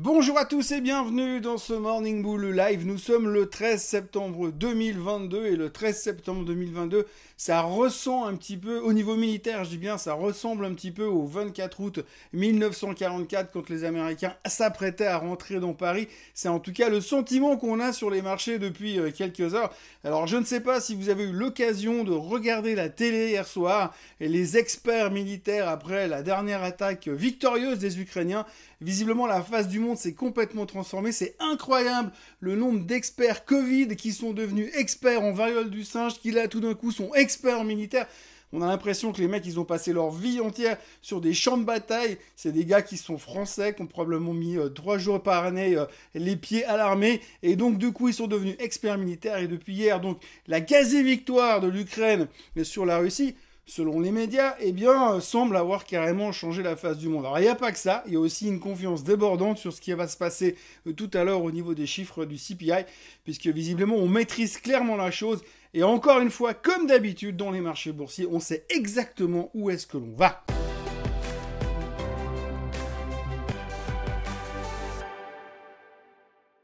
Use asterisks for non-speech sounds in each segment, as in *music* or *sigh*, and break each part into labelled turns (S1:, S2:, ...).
S1: Bonjour à tous et bienvenue dans ce Morning Bull Live. Nous sommes le 13 septembre 2022 et le 13 septembre 2022 ça ressent un petit peu, au niveau militaire, je dis bien, ça ressemble un petit peu au 24 août 1944 quand les Américains s'apprêtaient à rentrer dans Paris. C'est en tout cas le sentiment qu'on a sur les marchés depuis euh, quelques heures. Alors je ne sais pas si vous avez eu l'occasion de regarder la télé hier soir et les experts militaires après la dernière attaque victorieuse des Ukrainiens. Visiblement la face du monde s'est complètement transformée. C'est incroyable le nombre d'experts Covid qui sont devenus experts en variole du singe qui là tout d'un coup sont experts experts militaires, On a l'impression que les mecs, ils ont passé leur vie entière sur des champs de bataille. C'est des gars qui sont français, qui ont probablement mis euh, trois jours par année euh, les pieds à l'armée. Et donc, du coup, ils sont devenus experts militaires. Et depuis hier, donc, la quasi-victoire de l'Ukraine sur la Russie, selon les médias, eh bien, euh, semble avoir carrément changé la face du monde. Alors, il n'y a pas que ça. Il y a aussi une confiance débordante sur ce qui va se passer tout à l'heure au niveau des chiffres du CPI, puisque visiblement, on maîtrise clairement la chose et encore une fois, comme d'habitude dans les marchés boursiers, on sait exactement où est-ce que l'on va.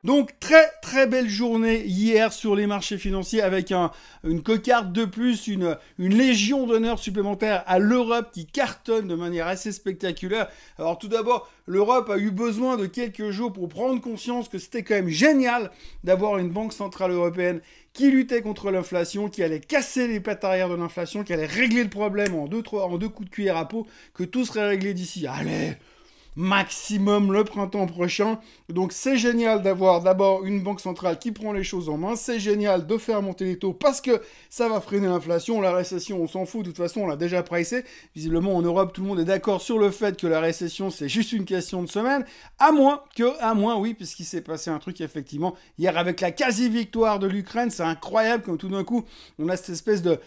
S1: Donc très très belle journée hier sur les marchés financiers avec une cocarde de plus, une, légion d'honneur supplémentaire à l'Europe qui cartonne de manière assez spectaculaire. Alors tout d'abord, l'Europe a eu besoin de quelques jours pour prendre conscience que c'était quand même génial d'avoir une banque centrale européenne qui luttait contre l'inflation, qui allait casser les pattes arrière de l'inflation, qui allait régler le problème en deux, trois, en deux coups de cuillère à peau, que tout serait réglé d'ici. Allez maximum le printemps prochain. Donc c'est génial d'avoir d'abord une banque centrale qui prend les choses en main. C'est génial de faire monter les taux parce que ça va freiner l'inflation. La récession, on s'en fout. De toute façon, on l'a déjà pricé. Visiblement, en Europe, tout le monde est d'accord sur le fait que la récession, c'est juste une question de semaine. À moins que, à moins, oui, puisqu'il s'est passé un truc effectivement hier avec la quasi-victoire de l'Ukraine. C'est incroyable comme tout d'un coup, on a cette espèce de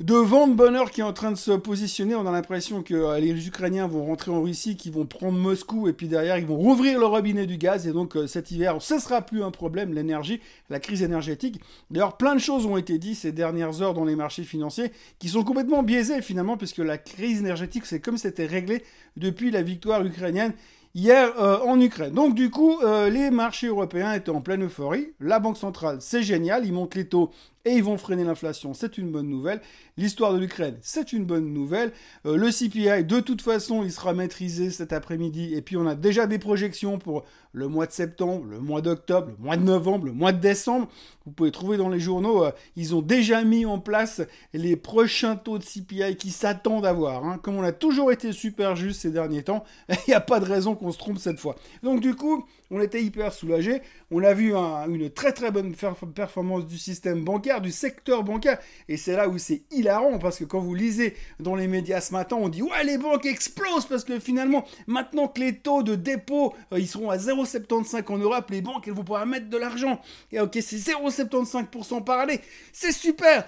S1: de de Bonheur qui est en train de se positionner, on a l'impression que euh, les Ukrainiens vont rentrer en Russie, qu'ils vont prendre Moscou et puis derrière ils vont rouvrir le robinet du gaz et donc euh, cet hiver ce sera plus un problème, l'énergie, la crise énergétique. D'ailleurs plein de choses ont été dites ces dernières heures dans les marchés financiers qui sont complètement biaisés finalement puisque la crise énergétique c'est comme c'était réglé depuis la victoire ukrainienne hier euh, en Ukraine. Donc du coup, les marchés européens étaient en pleine euphorie. La Banque centrale, c'est génial, ils montent les taux et ils vont freiner l'inflation. C'est une bonne nouvelle. L'histoire de l'Ukraine, c'est une bonne nouvelle. Euh, le CPI, de toute façon, il sera maîtrisé cet après-midi. Et puis, on a déjà des projections pour le mois de septembre, le mois d'octobre, le mois de novembre, le mois de décembre. Vous pouvez trouver dans les journaux, euh, ils ont déjà mis en place les prochains taux de CPI qu'ils s'attendent à voir. Hein. Comme on a toujours été super juste ces derniers temps, *laughs* il n'y a pas de raison qu'on se trompe cette fois. Donc, du coup, on était hyper soulagé, On a vu une très très bonne performance du système bancaire, du secteur bancaire. Et c'est là où c'est hilarant parce que quand vous lisez dans les médias ce matin, on dit ouais les banques explosent parce que finalement maintenant que les taux de dépôt euh, ils seront à 0,75 en Europe, les banques elles vont pouvoir mettre de l'argent. Et ok c'est 0,75% par année, c'est super.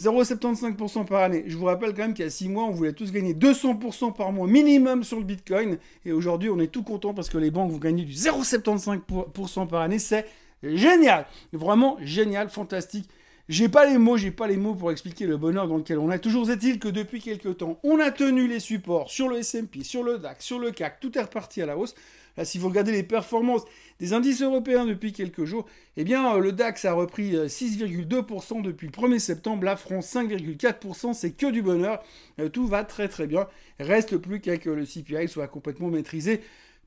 S1: 0,75% par année. Je vous rappelle quand même qu'il y a 6 mois, on voulait tous gagner 200% par mois minimum sur le Bitcoin. Et aujourd'hui, on est tout content parce que les banques vont gagner du 0,75% par année. C'est génial. Vraiment génial, fantastique. J'ai pas les mots, j'ai pas les mots pour expliquer le bonheur dans lequel on est. Toujours est-il que depuis quelques temps, on a tenu les supports sur le S&P, sur le DAX, sur le CAC, tout est reparti à la hausse. Là, si vous regardez les performances des indices européens depuis quelques jours, eh bien, euh, le DAX a repris 6,2% euh, depuis le 1er septembre, la France 5,4%, c'est que du bonheur, euh, tout va très très bien. Reste plus qu'à que le CPI soit complètement maîtrisé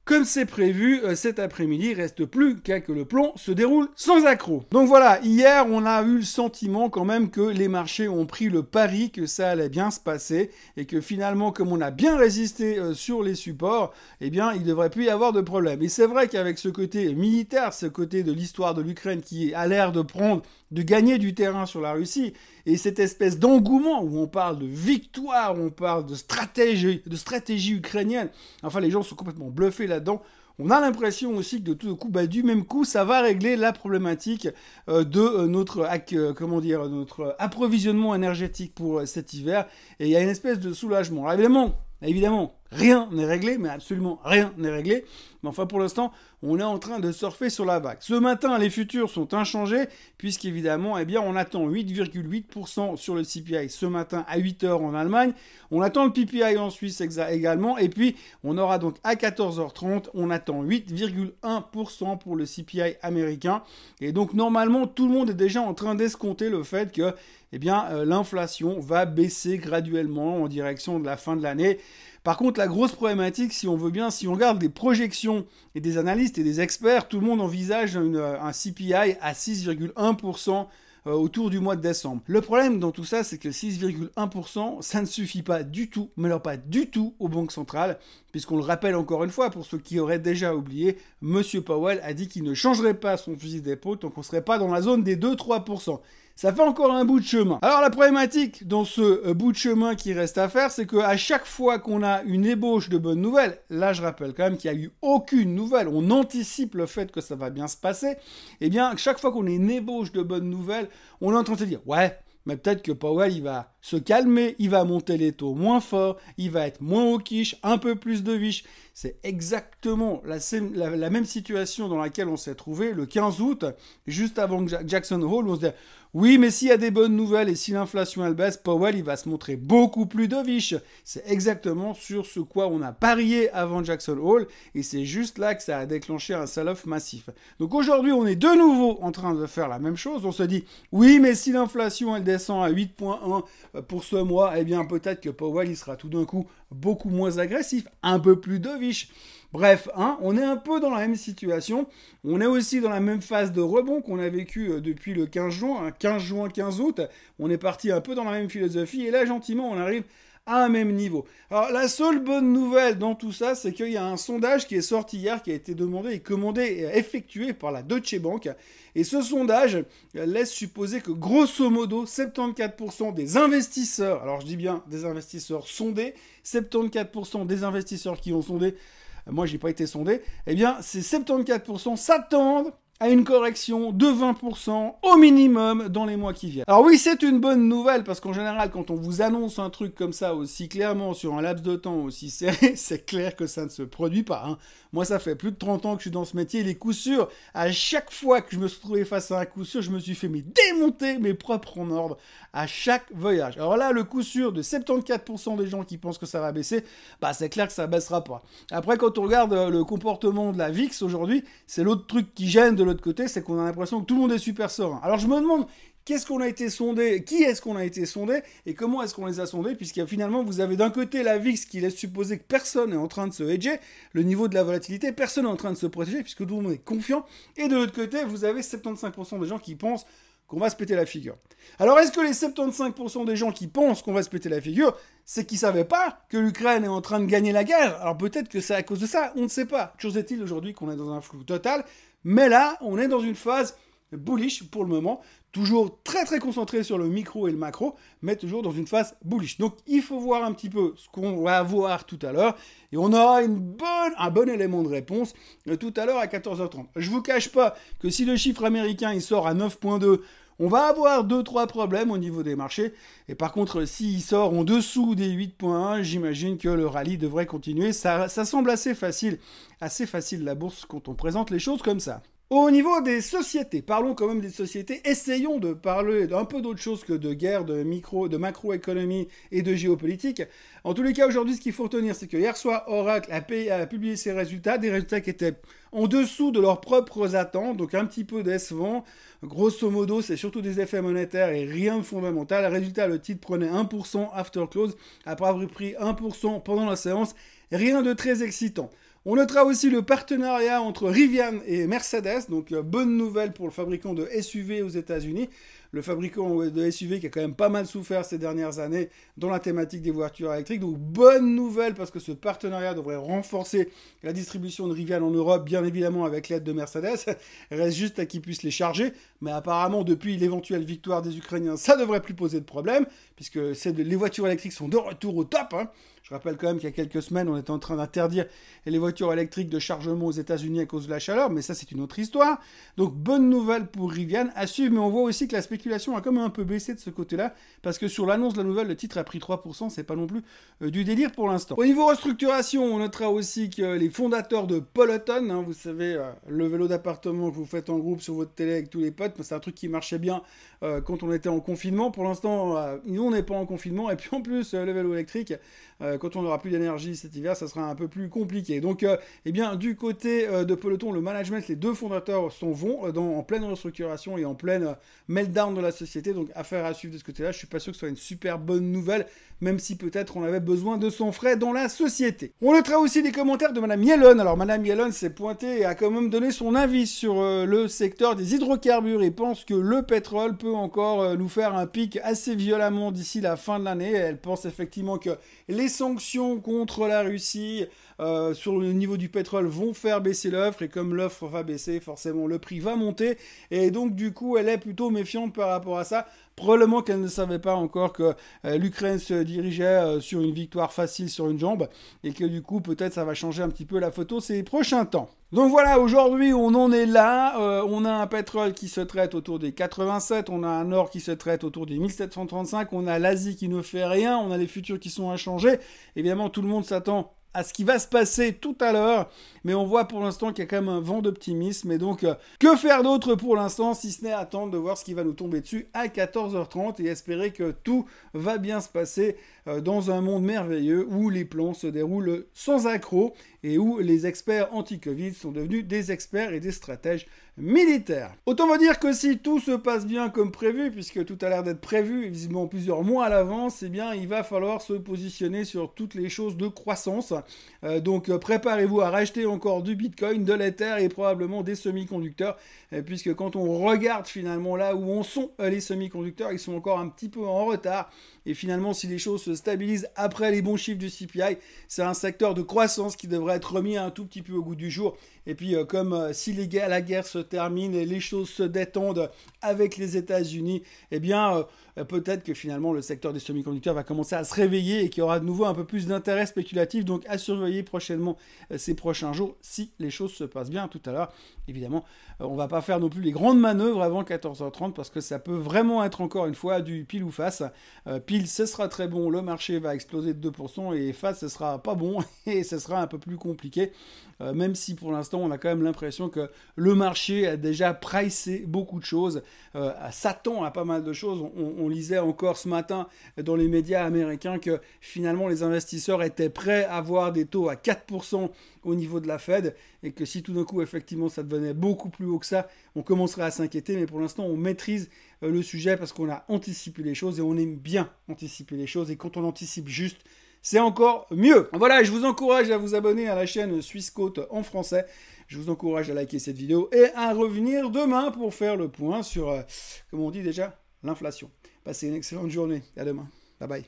S1: comme c'est prévu, euh, cet après-midi, reste plus qu'à que le plomb se déroule sans accroc. Donc voilà, hier, on a eu le sentiment quand même que les marchés ont pris le pari que ça allait bien se passer et que finalement, comme on a bien résisté euh, sur les supports, eh bien, il devrait plus y avoir de problème. Et c'est vrai qu'avec ce côté militaire, ce côté de l'histoire de l'Ukraine qui a l'air de prendre de gagner du terrain sur la Russie. Et cette espèce d'engouement où on parle de victoire, où on parle de stratégie, de stratégie ukrainienne, enfin les gens sont complètement bluffés là-dedans. On a l'impression aussi que de tout coup, bah, du même coup, ça va régler la problématique euh, de euh, notre, euh, comment dire, notre approvisionnement énergétique pour cet hiver. Et il y a une espèce de soulagement. évidemment, évidemment, Rien n'est réglé, mais absolument rien n'est réglé. Mais enfin, pour l'instant, on est en train de surfer sur la vague. Ce matin, les futurs sont inchangés, puisqu'évidemment, eh bien, on attend 8,8% sur le CPI ce matin à 8h en Allemagne. On attend le PPI en Suisse également. Et puis, on aura donc à 14h30, on attend 8,1% pour le CPI américain. Et donc, normalement, tout le monde est déjà en train d'escompter le fait que eh bien, euh, l'inflation va baisser graduellement en direction de la fin de l'année. Par contre, la grosse problématique, si on veut bien, si on regarde des projections et des analystes et des experts, tout le monde envisage un CPI à 6,1% euh, autour du mois de décembre. Le problème dans tout ça, c'est que 6,1%, ça ne suffit pas du tout, mais alors pas du tout aux banques centrales, puisqu'on le rappelle encore une fois, pour ceux qui auraient déjà oublié, M. Powell a dit qu'il ne changerait pas son fusil d'épaule tant qu'on ne serait pas dans la zone des 2-3% ça fait encore un bout de chemin. Alors la problématique dans ce euh, bout de chemin qui reste à faire, c'est à chaque fois qu'on a une ébauche de bonnes nouvelles, là je rappelle quand même qu'il n'y a eu aucune nouvelle, on anticipe le fait que ça va bien se passer, et eh bien chaque fois qu'on a une ébauche de bonnes nouvelles, on à dire ouais, mais peut-être que Powell il va se calmer, il va monter les taux moins fort, il va être moins au quiche, un peu plus de viche. C'est exactement la, même situation dans laquelle on s'est trouvé le 15 août, juste avant Jackson Hole, on se dit oui, mais s'il y a des bonnes nouvelles et si l'inflation elle baisse, Powell il va se montrer beaucoup plus de dovish. C'est exactement sur ce quoi on a parié avant Jackson Hole et c'est juste là que ça a déclenché un sell-off massif. Donc aujourd'hui, on est de nouveau en train de faire la même chose. On se dit oui, mais si l'inflation elle descend à 8.1, pour ce mois, eh bien peut-être que Powell il sera tout d'un coup beaucoup moins agressif, un peu plus dovish. Bref, hein, on est un peu dans la même situation. On est aussi dans la même phase de rebond qu'on a vécu euh, depuis le 15 juin, 15 hein, juin, 15 août. On est parti un peu dans la même philosophie et là gentiment on arrive à un même niveau. Alors la seule bonne nouvelle dans tout ça, c'est qu'il y a un sondage qui est sorti hier, qui a été demandé et commandé, et effectué par la Deutsche Bank. Et ce sondage laisse supposer que grosso modo, 74% des investisseurs, alors je dis bien des investisseurs sondés, 74% des investisseurs qui ont sondé, moi j'ai pas été sondé, eh bien ces 74% s'attendent à une correction de 20% au minimum dans les mois qui viennent. Alors oui, c'est une bonne nouvelle parce qu'en général, quand on vous annonce un truc comme ça aussi clairement sur un laps de temps aussi serré, *laughs* c'est clair que ça ne se produit pas. Hein. Moi, ça fait plus de 30 ans que je suis dans ce métier, les coups sûrs, à chaque fois que je me suis trouvé face à un coup sûr, je me suis fait démonter mes propres en ordre à chaque voyage. Alors là, le coup sûr de 74% des gens qui pensent que ça va baisser, bah c'est clair que ça baissera pas. Après, quand on regarde euh, le comportement de la VIX aujourd'hui, c'est l'autre truc qui gêne de l'autre côté, c'est qu'on a l'impression que tout le monde est super serein. Alors je me demande Qu'est-ce qu'on a été sondé Qui est-ce qu'on a été sondé Et comment est-ce qu'on les a sondés Puisque finalement, vous avez d'un côté la VIX qui laisse supposer que personne n'est en train de se hedger, le niveau de la volatilité, personne n'est en train de se protéger, puisque tout le monde est confiant. Et de l'autre côté, vous avez 75% des gens qui pensent qu'on va se péter la figure. Alors est-ce que les 75% des gens qui pensent qu'on va se péter la figure, c'est qu'ils ne savaient pas que l'Ukraine est en train de gagner la guerre Alors peut-être que c'est à cause de ça, on ne sait pas. Chose est-il aujourd'hui qu'on est dans un flou total, mais là, on est dans une phase bullish pour le moment, toujours très très concentré sur le micro et le macro, mais toujours dans une phase bullish. Donc il faut voir un petit peu ce qu'on va voir tout à l'heure, et on aura une bonne, un bon élément de réponse euh, tout à l'heure à 14h30. Je vous cache pas que si le chiffre américain il sort à 9.2, on va avoir 2-3 problèmes au niveau des marchés. Et par contre, s'il sort en dessous des 8.1, j'imagine que le rallye devrait continuer. Ça, ça semble assez facile, assez facile la bourse quand on présente les choses comme ça. Au niveau des sociétés, parlons quand même des sociétés, essayons de parler d'un peu d'autre chose que de guerre, de micro, de macroéconomie et de géopolitique. En tous les cas, aujourd'hui, ce qu'il faut retenir, c'est que hier soir, Oracle a, publié ses résultats, des résultats qui étaient en dessous de leurs propres attentes, donc un petit peu décevant. Grosso modo, c'est surtout des effets monétaires et rien de fondamental. Résultat, le titre prenait 1% after close, après avoir pris 1% pendant la séance, rien de très excitant. On notera aussi le partenariat entre Rivian et Mercedes, donc euh, bonne nouvelle pour le fabricant de SUV aux États-Unis. Le fabricant de SUV qui a quand même pas mal souffert ces dernières années dans la thématique des voitures électriques. Donc bonne nouvelle parce que ce partenariat devrait renforcer la distribution de Rivian en Europe, bien évidemment avec l'aide de Mercedes. *laughs* Reste juste à qui puisse les charger, mais apparemment depuis l'éventuelle victoire des Ukrainiens, ça ne devrait plus poser de problème puisque les voitures électriques sont de retour au top. Hein. Je rappelle quand même qu'il y a quelques semaines, on était en train d'interdire les voitures électriques de chargement aux États-Unis à cause de la chaleur, mais ça, c'est une autre histoire. Donc, bonne nouvelle pour Rivian à suivre, mais on voit aussi que la spéculation a quand même un peu baissé de ce côté-là, parce que sur l'annonce de la nouvelle, le titre a pris 3%, c'est pas non plus euh, du délire pour l'instant. Au niveau restructuration, on notera aussi que les fondateurs de Peloton, hein, vous savez, euh, le vélo d'appartement que vous faites en groupe sur votre télé avec tous les potes, c'est un truc qui marchait bien euh, quand on était en confinement. Pour l'instant, nous, on n'est pas en confinement, et puis en plus, le vélo électrique, euh, quand on n'aura plus d'énergie cet hiver, ça sera un peu plus compliqué. Donc, euh, eh bien, du côté euh, de Peloton, le management, les deux fondateurs sont vont en pleine restructuration et en pleine meltdown de la société. Donc, affaire à suivre de ce côté-là. Je ne suis pas sûr que ce soit une super bonne nouvelle, même si peut-être on avait besoin de son frais dans la société. On notera aussi des commentaires de Madame Yellen. Alors, Madame Yellen s'est pointée et a quand même donné son avis sur le secteur des hydrocarbures et pense que le pétrole peut encore nous faire un pic assez violemment d'ici la fin de l'année. Elle pense effectivement que les sanctions contre la Russie euh, sur le niveau du pétrole vont faire baisser l'offre et comme l'offre va baisser, forcément le prix va monter et donc du coup elle est plutôt méfiante par rapport à ça. Probablement qu'elle ne savait pas encore que euh, l'Ukraine se dirigeait euh, sur une victoire facile sur une jambe et que du coup peut-être ça va changer un petit peu la photo ces prochains temps. Donc voilà, aujourd'hui on en est là, euh, on a un pétrole qui se traite autour des 87, on a un or qui se traite autour des 1735, on a l'Asie qui ne fait rien, on a les futurs qui sont inchangés. Évidemment tout le monde s'attend à ce qui va se passer tout à l'heure. Mais on voit pour l'instant qu'il y a quand même un vent d'optimisme. Et donc, euh, que faire d'autre pour l'instant, si ce n'est attendre de voir ce qui va nous tomber dessus à 14h30 et espérer que tout va bien se passer euh, dans un monde merveilleux où les plans se déroulent sans accroc et où les experts anti-Covid sont devenus des experts et des stratèges militaire. Autant vous dire que si tout se passe bien comme prévu, puisque tout a l'air d'être prévu, visiblement plusieurs mois à l'avance, eh bien il va falloir se positionner sur toutes les choses de croissance. Euh, donc euh, préparez-vous à racheter encore du Bitcoin, de l'Ether et probablement des semi-conducteurs, euh, puisque quand on regarde finalement là où on sont les semi-conducteurs, ils sont encore un petit peu en retard. Et finalement, si les choses se stabilisent après les bons chiffres du CPI, c'est un secteur de croissance qui devrait être remis un tout petit peu au goût du jour. Et puis, comme si les guerres, la guerre se termine et les choses se détendent avec les États-Unis, eh bien, euh, peut-être que finalement le secteur des semi-conducteurs va commencer à se réveiller et qu'il y aura de nouveau un peu plus d'intérêt spéculatif. Donc, à surveiller prochainement euh, ces prochains jours si les choses se passent bien. Tout à l'heure, évidemment, on euh, on va pas faire non plus les grandes manœuvres avant 14h30 parce que ça peut vraiment être encore une fois du pile ou face. pile, ce sera très bon, le marché va exploser de 2% et face, ce sera pas bon *laughs* et ce sera un peu plus compliqué. Euh, même si pour l'instant on a quand même l'impression que le marché a déjà pricé beaucoup de choses, euh, s'attend à pas mal de choses. On, lisait encore ce matin dans les médias américains que finalement les investisseurs étaient prêts à voir des taux à 4% au niveau de la Fed et que si tout d'un coup effectivement ça devenait beaucoup plus haut que ça, on commencerait à s'inquiéter. Mais pour l'instant on maîtrise euh, le sujet parce qu'on a anticipé les choses et on aime bien anticiper les choses et quand on anticipe juste, c'est encore mieux. Voilà, je vous encourage à vous abonner à la chaîne Suisse Côte en français. Je vous encourage à liker cette vidéo et à revenir demain pour faire le point sur, euh, comme on dit déjà, l'inflation. Passez une excellente journée. À demain. Bye bye.